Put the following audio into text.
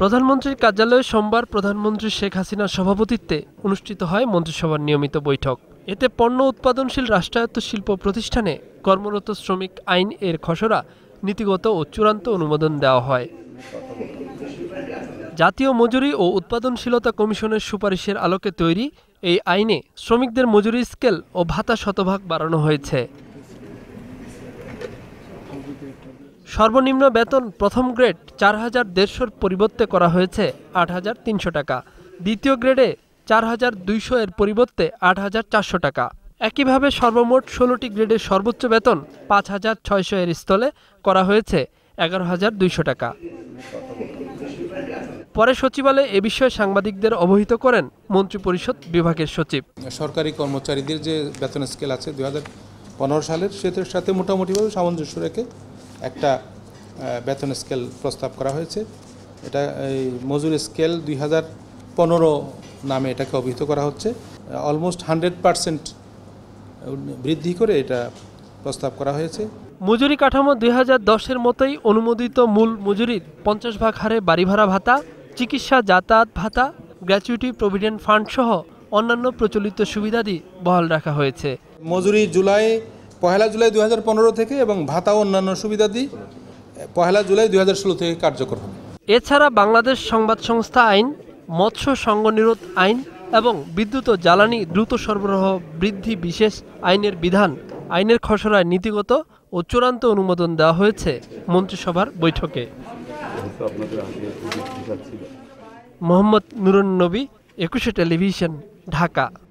প্রধানমন্ত্রীর কার্যালয়ে সোমবার প্রধানমন্ত্রী শেখ হাসিনার সভাপতিত্বে অনুষ্ঠিত হয় মন্ত্রিসভার নিয়মিত বৈঠক এতে পণ্য উৎপাদনশীল রাষ্ট্রায়ত্ত শিল্প প্রতিষ্ঠানে কর্মরত শ্রমিক আইন এর খসড়া নীতিগত ও চূড়ান্ত অনুমোদন দেওয়া হয় জাতীয় মজুরি ও উৎপাদনশীলতা কমিশনের সুপারিশের আলোকে তৈরি এই আইনে শ্রমিকদের মজুরি স্কেল ও ভাতা শতভাগ বাড়ানো হয়েছে সর্বনিম্ন বেতন প্রথম গ্রেড চার হাজার দেড়শোর পরিবর্তে করা হয়েছে আট হাজার তিনশো টাকা দ্বিতীয় গ্রেডে চার হাজার দুইশো এর পরিবর্তে আট হাজার চারশো টাকা একইভাবে সর্বমোট ষোলোটি গ্রেডের সর্বোচ্চ বেতন পাঁচ হাজার ছয়শো এর স্থলে করা হয়েছে এগারো হাজার দুইশো টাকা পরে সচিবালয়ে এ বিষয়ে সাংবাদিকদের অবহিত করেন মন্ত্রিপরিষদ বিভাগের সচিব সরকারি কর্মচারীদের যে বেতন স্কেল আছে দু সালের সেটার সাথে মোটামুটিভাবে সামঞ্জস্য রেখে একটা বেতন স্কেল প্রস্তাব করা হয়েছে এটা এই মজুর স্কেল দুই হাজার পনেরো নামে এটাকে অভিহিত করা হচ্ছে অলমোস্ট হান্ড্রেড পারসেন্ট বৃদ্ধি করে এটা প্রস্তাব করা হয়েছে মজুরি কাঠামো দুই দশের মতোই অনুমোদিত মূল মজুরির পঞ্চাশ ভাগ হারে বাড়ি ভাড়া ভাতা চিকিৎসা যাতায়াত ভাতা গ্র্যাচুইটি প্রভিডেন্ট ফান্ড সহ অন্যান্য প্রচলিত সুবিধাদি বহাল রাখা হয়েছে মজুরি জুলাই পহেলা জুলাই দু থেকে এবং ভাতা অন্যান্য অন্যান্য সুবিধাদি পহেলা জুলাই দু থেকে কার্যকর হবে এছাড়া বাংলাদেশ সংবাদ সংস্থা আইন মৎস্য নিরোধ আইন এবং বিদ্যুৎ ও জ্বালানি দ্রুত সরবরাহ বৃদ্ধি বিশেষ আইনের বিধান আইনের খসড়ায় নীতিগত ও চূড়ান্ত অনুমোদন দেওয়া হয়েছে মন্ত্রিসভার বৈঠকে মোহাম্মদ নুরুন নবী একুশে টেলিভিশন ঢাকা